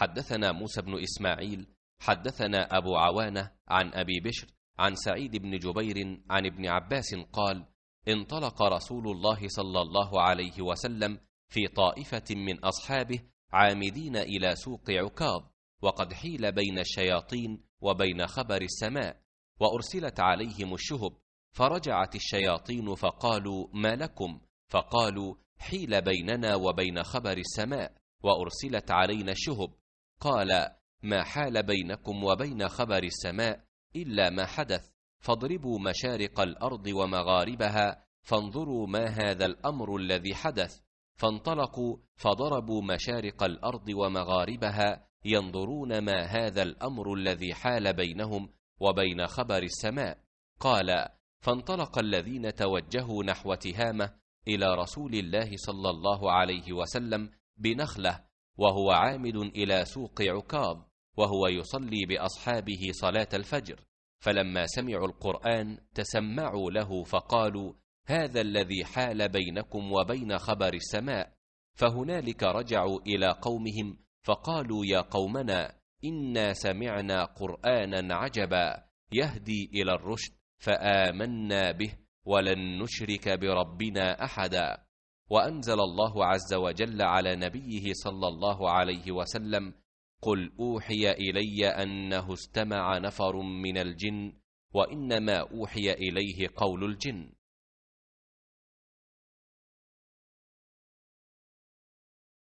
حدثنا موسى بن إسماعيل حدثنا أبو عوانة عن أبي بشر عن سعيد بن جبير عن ابن عباس قال انطلق رسول الله صلى الله عليه وسلم في طائفة من أصحابه عامدين إلى سوق عكاظ وقد حيل بين الشياطين وبين خبر السماء وأرسلت عليهم الشهب فرجعت الشياطين فقالوا ما لكم فقالوا حيل بيننا وبين خبر السماء وأرسلت علينا الشهب قال ما حال بينكم وبين خبر السماء الا ما حدث فاضربوا مشارق الارض ومغاربها فانظروا ما هذا الامر الذي حدث فانطلقوا فضربوا مشارق الارض ومغاربها ينظرون ما هذا الامر الذي حال بينهم وبين خبر السماء قال فانطلق الذين توجهوا نحو تهامه الى رسول الله صلى الله عليه وسلم بنخله وهو عامل إلى سوق عكاظ وهو يصلي بأصحابه صلاة الفجر فلما سمعوا القرآن تسمعوا له فقالوا هذا الذي حال بينكم وبين خبر السماء فهنالك رجعوا إلى قومهم فقالوا يا قومنا إنا سمعنا قرآنا عجبا يهدي إلى الرشد فآمنا به ولن نشرك بربنا أحدا وانزل الله عز وجل على نبيه صلى الله عليه وسلم قل اوحي الي انه استمع نفر من الجن وانما اوحي اليه قول الجن